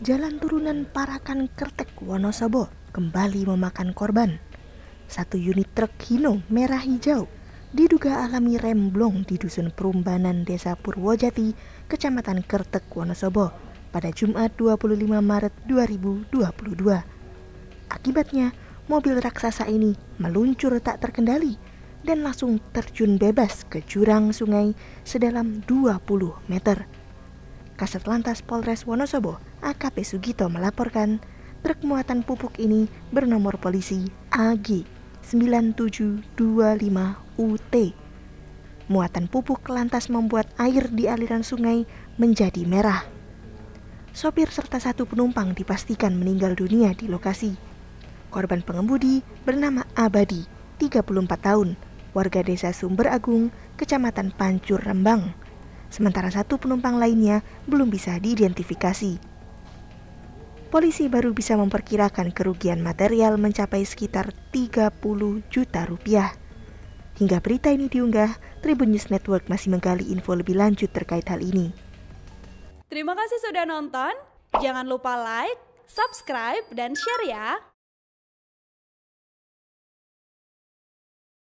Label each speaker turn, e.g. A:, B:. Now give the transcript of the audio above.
A: jalan turunan Parakan Kertek Wonosobo kembali memakan korban. Satu unit truk Hino merah hijau diduga alami remblong di dusun Perumbanan Desa Purwojati, Kecamatan Kertek Wonosobo pada Jumat 25 Maret 2022. Akibatnya, mobil raksasa ini meluncur tak terkendali dan langsung terjun bebas ke jurang sungai sedalam 20 meter. Kasat Lantas Polres Wonosobo AKP Sugito melaporkan truk muatan pupuk ini bernomor polisi AG 9725UT. Muatan pupuk lantas membuat air di aliran sungai menjadi merah. Sopir serta satu penumpang dipastikan meninggal dunia di lokasi. Korban pengemudi bernama Abadi, 34 tahun, warga desa Sumber Agung, kecamatan Pancur Rembang. Sementara satu penumpang lainnya belum bisa diidentifikasi polisi baru bisa memperkirakan kerugian material mencapai sekitar 30 juta rupiah. Hingga berita ini diunggah, Tribun News Network masih menggali info lebih lanjut terkait hal ini. Terima kasih sudah nonton. Jangan lupa like, subscribe, dan share ya.